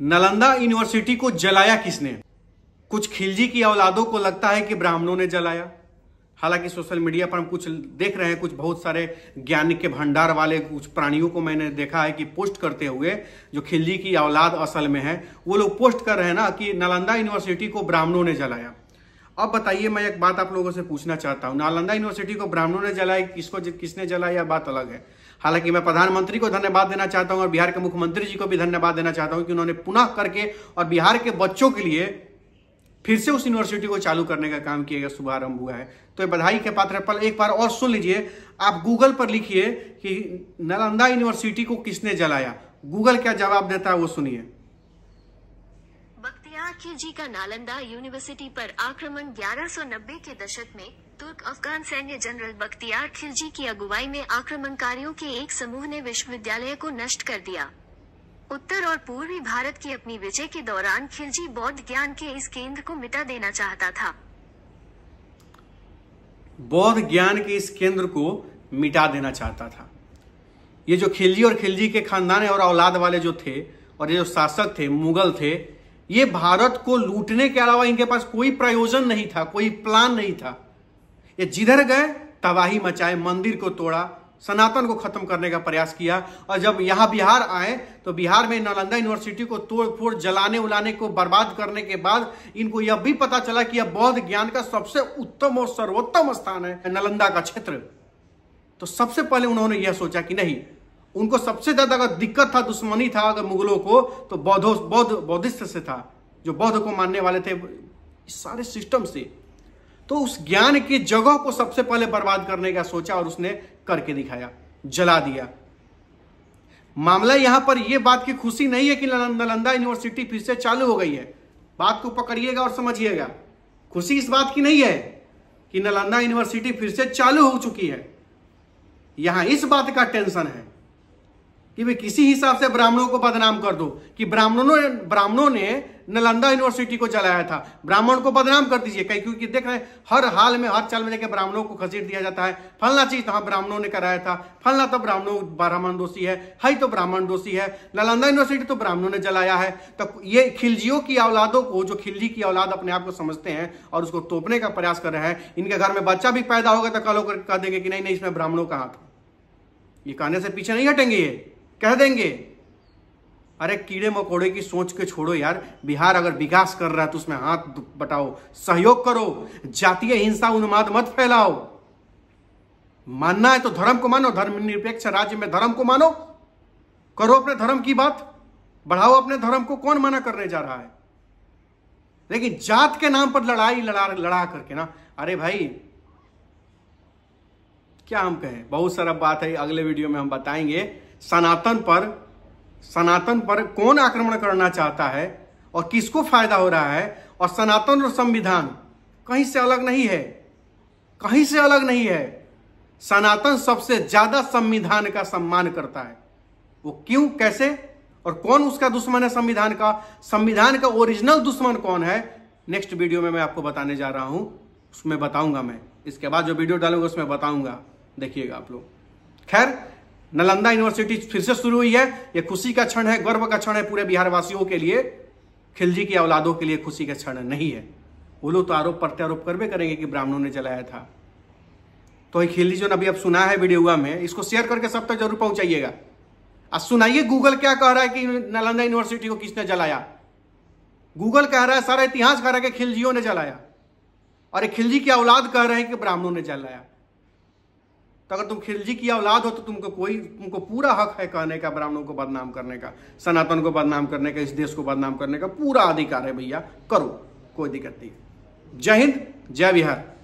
Nalanda university को जलाया किसने कुछ खिलजी की औलादों को लगता है कि ब्राह्मणों ने जलाया हालांकि सोशल मीडिया पर हम कुछ देख रहे हैं कुछ बहुत सारे ज्ञान के भंडार वाले कुछ प्राणियों को मैंने देखा है कि पोस्ट करते हुए जो खिलजी की औलाद असल में है वो लोग पोस्ट कर रहे हैं ना कि नालंदा यूनिवर्सिटी को ब्राह्मणों ने जलाया अब बताइए मैं एक बात आप लोगों से पूछना चाहता हूँ नालंदा यूनिवर्सिटी को ब्राह्मणों ने जलाया किसको किसने जलाया यह बात अलग है हालांकि मैं प्रधानमंत्री को धन्यवाद देना चाहता हूँ और बिहार के मुख्यमंत्री जी को भी धन्यवाद देना चाहता हूँ कि उन्होंने पुनः करके और बिहार के बच्चों के लिए फिर से उस यूनिवर्सिटी को चालू करने का काम किया गया शुभारंभ हुआ है तो ये बधाई के पात्र पल एक बार और सुन लीजिए आप गूगल पर लिखिए कि नालंदा यूनिवर्सिटी को किसने जलाया गूगल क्या जवाब देता है वो सुनिए शाक्य जी का नालंदा यूनिवर्सिटी पर आक्रमण 1190 के दशक में तुर्क अफगान सैन्य जनरल बख्तियार खिलजी की अगुवाई में आक्रमणकारियों के एक समूह ने विश्वविद्यालय को नष्ट कर दिया उत्तर और पूर्वी भारत की अपनी विजय के दौरान खिलजी बौद्ध ज्ञान के इस केंद्र को मिटा देना चाहता था बौद्ध ज्ञान के इस केंद्र को मिटा देना चाहता था ये जो खिलजी और खिलजी के खानदान और औलाद वाले जो थे और ये जो शासक थे मुगल थे ये भारत को लूटने के अलावा इनके पास कोई प्रयोजन नहीं था कोई प्लान नहीं था ये जिधर गए तबाही मचाए मंदिर को तोड़ा सनातन को खत्म करने का प्रयास किया और जब यहाँ बिहार आए तो बिहार में नालंदा यूनिवर्सिटी को तोड़ फोड़ जलाने उलाने को बर्बाद करने के बाद इनको यह भी पता चला कि यह बौद्ध ज्ञान का सबसे उत्तम और सर्वोत्तम स्थान है नालंदा का क्षेत्र तो सबसे पहले उन्होंने यह सोचा कि नहीं उनको सबसे ज्यादा अगर दिक्कत था दुश्मनी था अगर मुगलों को तो बौद्धों बौद्ध बौद्धिस्ट से था जो बौद्ध को मानने वाले थे इस सारे सिस्टम से तो उस ज्ञान की जगह को सबसे पहले बर्बाद करने का सोचा और उसने करके दिखाया जला दिया मामला यहां पर यह बात की खुशी नहीं है कि नालंदा यूनिवर्सिटी फिर से चालू हो गई है बात को पकड़िएगा और समझिएगा खुशी इस बात की नहीं है कि नालंदा यूनिवर्सिटी फिर से चालू हो चुकी है यहां इस बात का टेंशन है कि वे किसी हिसाब से ब्राह्मणों को बदनाम कर दो कि ब्राह्मणों ने ब्राह्मणों ने नालंदा यूनिवर्सिटी को चलाया था ब्राह्मण को बदनाम कर दीजिए कहीं क्योंकि देख रहे हैं हर हाल में हर चाल में जाकर ब्राह्मणों को खसीट दिया जाता है फलना चीज तो हाँ ब्राह्मणों ने कराया था फलना तो ब्राह्मणों ब्राह्मण दोषी है हई तो ब्राह्मण दोषी है नालंदा यूनिवर्सिटी तो ब्राह्मणों ने जलाया है तो ये खिलजियों की औलादों को जो खिलजी की औलाद अपने आप को समझते हैं और उसको तोपने का प्रयास कर रहे हैं इनके घर में बच्चा भी पैदा होगा तो कल होकर कह देंगे कि नहीं नहीं इसमें ब्राह्मणों का हाथ ये कहने से पीछे नहीं हटेंगे ये कह देंगे अरे कीड़े मकोड़े की सोच के छोड़ो यार बिहार अगर विकास कर रहा है तो उसमें हाथ बटाओ सहयोग करो जातीय हिंसा उन्माद मत फैलाओ मानना है तो धर्म को मानो धर्म निरपेक्ष राज्य में धर्म को मानो करो अपने धर्म की बात बढ़ाओ अपने धर्म को कौन मना करने जा रहा है लेकिन जात के नाम पर लड़ाई लड़ा लड़ा करके ना अरे भाई क्या हम कहें बहुत सारा बात है अगले वीडियो में हम बताएंगे सनातन पर सनातन पर कौन आक्रमण करना चाहता है और किसको फायदा हो रहा है और सनातन और संविधान कहीं से अलग नहीं है कहीं से अलग नहीं है सनातन सबसे ज्यादा संविधान का सम्मान करता है वो क्यों कैसे और कौन उसका दुश्मन है संविधान का संविधान का ओरिजिनल दुश्मन कौन है नेक्स्ट वीडियो में मैं आपको बताने जा रहा हूं उसमें बताऊंगा मैं इसके बाद जो वीडियो डालूंगा उसमें बताऊंगा देखिएगा आप लोग खैर नालंदा यूनिवर्सिटी फिर से शुरू हुई है यह खुशी का क्षण है गर्व का क्षण है पूरे बिहार वासियों के लिए खिलजी की औलादों के लिए खुशी का क्षण नहीं है वो लोग तो आरोप प्रत्यारोप करवे करेंगे कि ब्राह्मणों ने जलाया था तो ये खिलजी जो अभी अब सुना है वीडियो में इसको शेयर करके सब तक तो जरूर पहुंचाइएगा अब सुनाइए गूगल क्या कह रहा है कि नालंदा यूनिवर्सिटी को किसने जलाया गूगल कह रहा है सारा इतिहास कह रहा है कि खिलजियों ने जलाया और ये खिलजी की औलाद कह रहे हैं कि ब्राह्मणों ने जलाया तो अगर तुम खिलजी की औलाद हो तो तुमको कोई तुमको पूरा हक है कहने का ब्राह्मणों को बदनाम करने का सनातन को बदनाम करने का इस देश को बदनाम करने का पूरा अधिकार है भैया करो कोई दिक्कत नहीं जय हिंद जय बिहार